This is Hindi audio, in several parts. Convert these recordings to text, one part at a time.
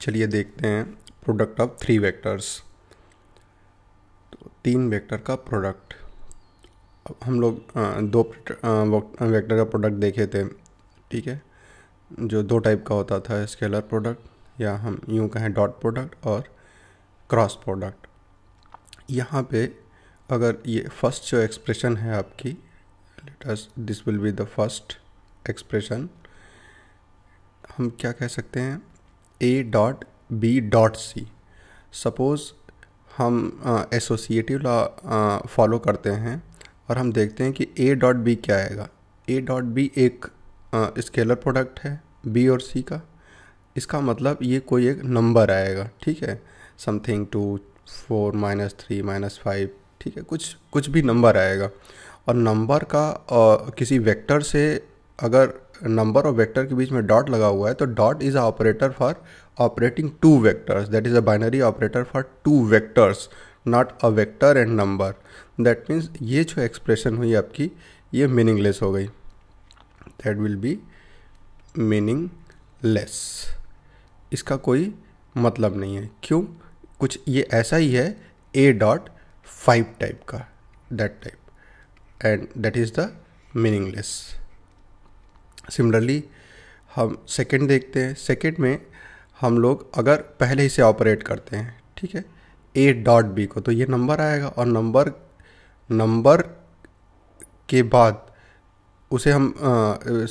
चलिए देखते हैं प्रोडक्ट ऑफ थ्री वेक्टर्स तो तीन वेक्टर का प्रोडक्ट हम लोग दो वेक्टर का प्रोडक्ट देखे थे ठीक है जो दो टाइप का होता था स्केलर प्रोडक्ट या हम यूँ कहें डॉट प्रोडक्ट और क्रॉस प्रोडक्ट यहाँ पे अगर ये फर्स्ट जो एक्सप्रेशन है आपकी as this will be the first expression हम क्या कह सकते हैं A dot B dot C suppose हम एसोसिएटिव लॉ फॉलो करते हैं और हम देखते हैं कि ए डॉट बी क्या आएगा ए डॉट बी एक स्केलर प्रोडक्ट है बी और सी का इसका मतलब ये कोई एक नंबर आएगा ठीक है something two four minus three minus five ठीक है कुछ कुछ भी नंबर आएगा और नंबर का uh, किसी वेक्टर से अगर नंबर और वेक्टर के बीच में डॉट लगा हुआ है तो dot is a operator for operating two vectors that is a binary operator for two vectors not a vector and number that means ये जो एक्सप्रेशन हुई आपकी ये मीनिंगलेस हो गई दैट विल बी लेस इसका कोई मतलब नहीं है क्यों कुछ ये ऐसा ही है ए डॉट फाइव टाइप का that type and that is the meaningless similarly हम सेकेंड देखते हैं सेकेंड में हम लोग अगर पहले ही से ऑपरेट करते हैं ठीक है ए डॉट बी को तो ये नंबर आएगा और नंबर नंबर के बाद उसे हम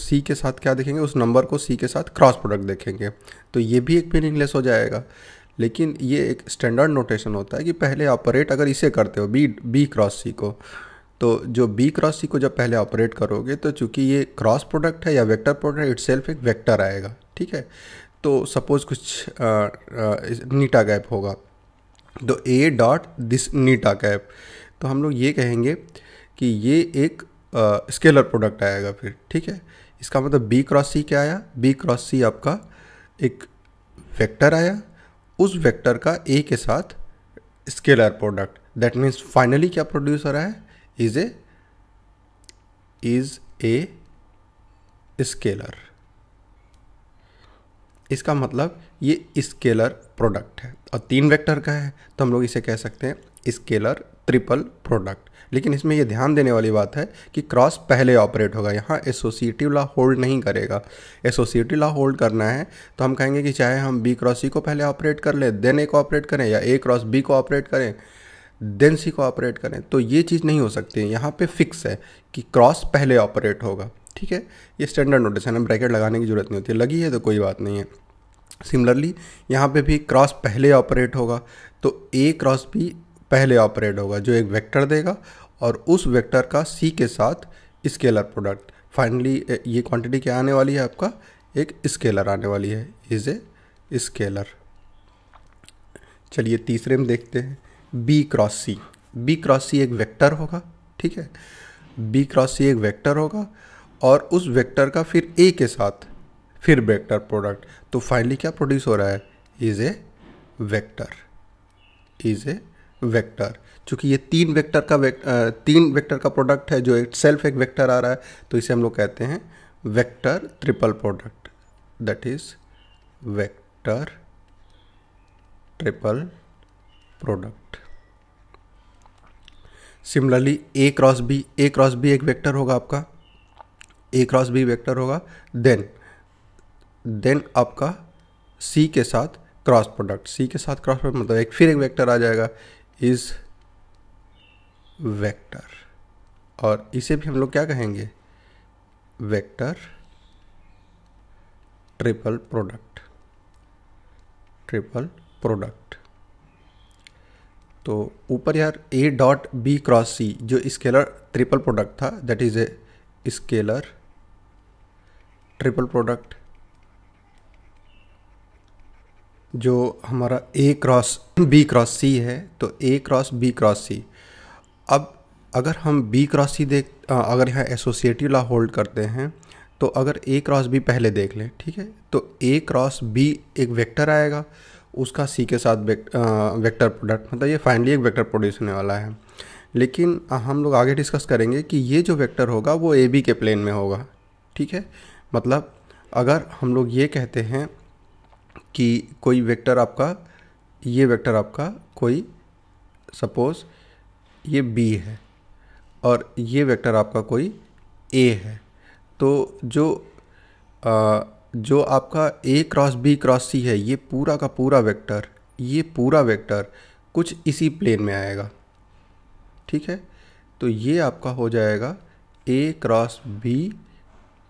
सी के साथ क्या देखेंगे उस नंबर को सी के साथ क्रॉस प्रोडक्ट देखेंगे तो ये भी एक मीनिंगलेस हो जाएगा लेकिन ये एक स्टैंडर्ड नोटेशन होता है कि पहले ऑपरेट अगर इसे करते हो बी बी क्रॉस सी को तो जो बी क्रॉस सी को जब पहले ऑपरेट करोगे तो चूंकि ये क्रॉस प्रोडक्ट है या वेक्टर प्रोडक्ट इट सेल्फ एक वेक्टर आएगा ठीक है तो सपोज कुछ नीटा गैप होगा तो ए डॉट दिस नीटा गैप तो हम लोग ये कहेंगे कि ये एक स्केलर प्रोडक्ट आएगा फिर ठीक है इसका मतलब बी क्रॉस सी क्या आया बी क्रॉस सी आपका एक वेक्टर आया उस वेक्टर का ए के साथ scalar product that means finally क्या प्रोड्यूस हो रहा है is a is a scalar इसका मतलब ये स्केलर प्रोडक्ट है और तीन वेक्टर का है तो हम लोग इसे कह सकते हैं स्केलर ट्रिपल प्रोडक्ट लेकिन इसमें यह ध्यान देने वाली बात है कि क्रॉस पहले ऑपरेट होगा यहाँ एसोसिएटिव लॉ होल्ड नहीं करेगा एसोसिएटिव लॉ होल्ड करना है तो हम कहेंगे कि चाहे हम बी क्रॉस सी को पहले ऑपरेट कर लें देन ए को ऑपरेट करें या ए क्रॉस बी को ऑपरेट करें देन सी को ऑपरेट करें तो ये चीज़ नहीं हो सकती है यहाँ पे फिक्स है कि क्रॉस पहले ऑपरेट होगा ठीक है ये स्टैंडर्ड नोटेशन है ब्रैकेट लगाने की ज़रूरत नहीं होती लगी है तो कोई बात नहीं है सिमिलरली यहाँ पे भी क्रॉस पहले ऑपरेट होगा तो ए क्रॉस भी पहले ऑपरेट होगा जो एक वेक्टर देगा और उस वेक्टर का सी के साथ स्केलर प्रोडक्ट फाइनली ये क्वांटिटी क्या आने वाली है आपका एक स्केलर आने वाली है इज़ ए स्केलर चलिए तीसरे में देखते हैं B cross C B cross C एक वेक्टर होगा ठीक है बी क्रॉस सी एक वेक्टर होगा और उस वेक्टर का फिर ए के साथ फिर वेक्टर प्रोडक्ट तो फाइनली क्या प्रोड्यूस हो रहा है is a vector is a vector चूंकि ये तीन वेक्टर का वेक, तीन वेक्टर का प्रोडक्ट है जो एक सेल्फ एक वेक्टर आ रहा है तो इसे हम लोग कहते हैं vector triple product that is vector triple product similarly A cross B A cross B एक वेक्टर होगा आपका ए क्रॉस बी वेक्टर होगा देन देन आपका सी के साथ क्रॉस प्रोडक्ट सी के साथ क्रॉस प्रोडक्ट मतलब एक फिर एक वेक्टर आ जाएगा इज वेक्टर और इसे भी हम लोग क्या कहेंगे vector triple product triple product तो ऊपर यार A dot B cross C जो स्केलर ट्रिपल प्रोडक्ट था that is a scalar triple product जो हमारा A cross B cross C है तो A cross B cross C अब अगर हम बी क्रॉस सी देख अगर यहाँ एसोसिएटिव ला होल्ड करते हैं तो अगर ए क्रॉस बी पहले देख लें ठीक है तो ए क्रॉस बी एक वेक्टर आएगा उसका सी के साथ वेक्टर प्रोडक्ट मतलब ये फाइनली एक वेक्टर प्रोड्यूस होने वाला है लेकिन हम लोग आगे डिस्कस करेंगे कि ये जो वेक्टर होगा वो ए बी के प्लेन में होगा ठीक है मतलब अगर हम लोग ये कहते हैं कि कोई वेक्टर आपका ये वेक्टर आपका कोई सपोज़ ये बी है और ये वेक्टर आपका कोई ए है तो जो आ, जो आपका A cross B cross C है ये पूरा का पूरा वेक्टर ये पूरा वेक्टर कुछ इसी प्लेन में आएगा ठीक है तो ये आपका हो जाएगा A cross B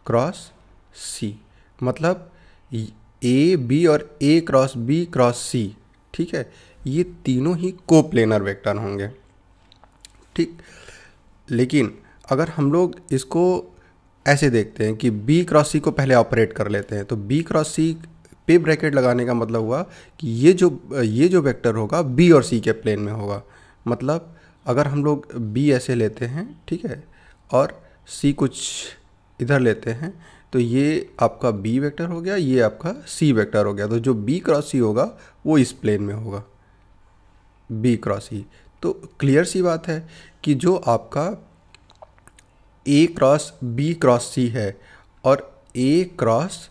cross C मतलब ए बी और A cross B cross C ठीक है ये तीनों ही को प्लेनर वेक्टर होंगे ठीक लेकिन अगर हम लोग इसको ऐसे देखते हैं कि बी क्रॉस सी को पहले ऑपरेट कर लेते हैं तो बी क्रॉस सी पे ब्रैकेट लगाने का मतलब हुआ कि ये जो ये जो वेक्टर होगा बी और सी के प्लेन में होगा मतलब अगर हम लोग बी ऐसे लेते हैं ठीक है और सी कुछ इधर लेते हैं तो ये आपका बी वेक्टर हो गया ये आपका सी वेक्टर हो गया तो जो बी क्रॉस सी होगा वो इस प्लेन में होगा बी क्रॉस ई तो क्लियर सी बात है कि जो आपका A cross B cross C है और A cross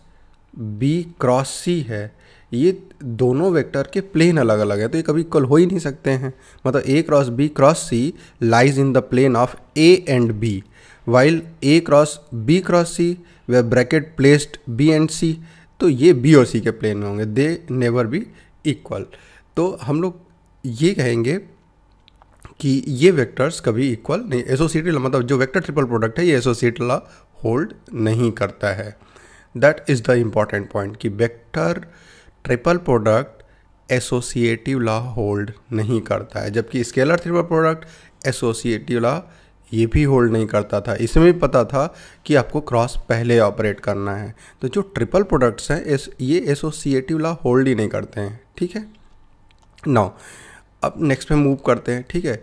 B cross C है ये दोनों वेक्टर के प्लेन अलग अलग है तो ये कभी इक्वल हो ही नहीं सकते हैं मतलब A cross B cross C lies in the plane of A and B while A cross B cross C where bracket placed B and C तो ये बी और सी के प्लेन में होंगे दे नेवर बी इक्वल तो हम लोग ये कहेंगे कि ये वेक्टर्स कभी इक्वल नहीं एसोसिएटिव मतलब जो वेक्टर ट्रिपल प्रोडक्ट है ये एसोसिएट ला होल्ड नहीं करता है that is the important point कि vector triple product associative law hold नहीं करता है जबकि scalar triple product associative law ये भी होल्ड नहीं करता था इसमें भी पता था कि आपको क्रॉस पहले ऑपरेट करना है तो जो ट्रिपल प्रोडक्ट्स हैं ये एसोसिएटिव ला होल्ड ही नहीं करते हैं ठीक है नाउ अब नेक्स्ट में मूव करते हैं ठीक है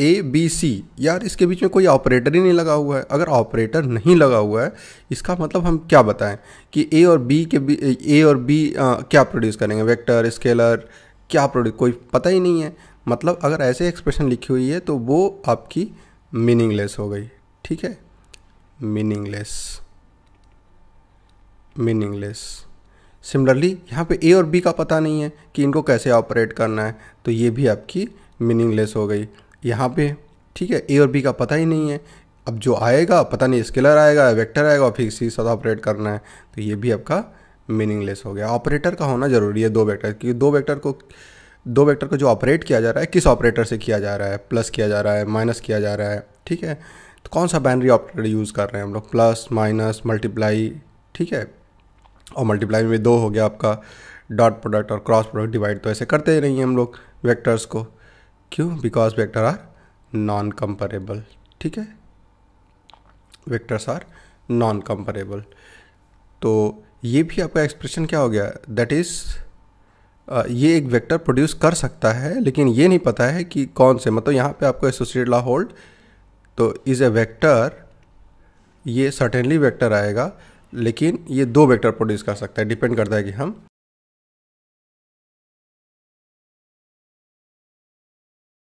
ए बी सी यार इसके बीच में कोई ऑपरेटर ही नहीं लगा हुआ है अगर ऑपरेटर नहीं लगा हुआ है इसका मतलब हम क्या बताएं कि ए और बी के बी ए और बी क्या प्रोड्यूस करेंगे वेक्टर स्केलर क्या प्रोड्यूस कोई पता ही नहीं है मतलब अगर ऐसे एक्सप्रेशन लिखी हुई है तो वो आपकी मीनिंगलेस हो गई ठीक है मीनिंगलेस मीनिंगलेस सिमिलरली यहाँ पे ए और बी का पता नहीं है कि इनको कैसे ऑपरेट करना है तो ये भी आपकी मीनिंगलेस हो गई यहाँ पे ठीक है ए और बी का पता ही नहीं है अब जो आएगा पता नहीं स्केलर आएगा वेक्टर आएगा फिर इसी साथ ऑपरेट करना है तो ये भी आपका मीनिंगलेस हो गया ऑपरेटर का होना ज़रूरी है दो वेक्टर क्योंकि दो वेक्टर को दो वेक्टर को जो ऑपरेट किया जा रहा है किस ऑपरेटर से किया जा रहा है प्लस किया जा रहा है माइनस किया जा रहा है ठीक है तो कौन सा बाइनरी ऑपरेटर यूज़ कर रहे हैं हम लोग प्लस माइनस मल्टीप्लाई ठीक है और मल्टीप्लाई में दो हो गया आपका डॉट प्रोडक्ट और क्रॉस प्रोडक्ट डिवाइड तो ऐसे करते ही रहिए हम लोग वेक्टर्स को क्यों because vector are non comparable ठीक है वेक्टर्स आर नॉन कंपरेबल तो ये भी आपका एक्सप्रेशन क्या हो गया दैट इज़ ये एक वेक्टर प्रोड्यूस कर सकता है लेकिन ये नहीं पता है कि कौन से मतलब यहाँ पे आपको एसोसिएट लॉ होल्ड तो इज़ ए वेक्टर ये सर्टेनली वेक्टर आएगा लेकिन ये दो वेक्टर प्रोड्यूस कर सकता है डिपेंड करता है कि हम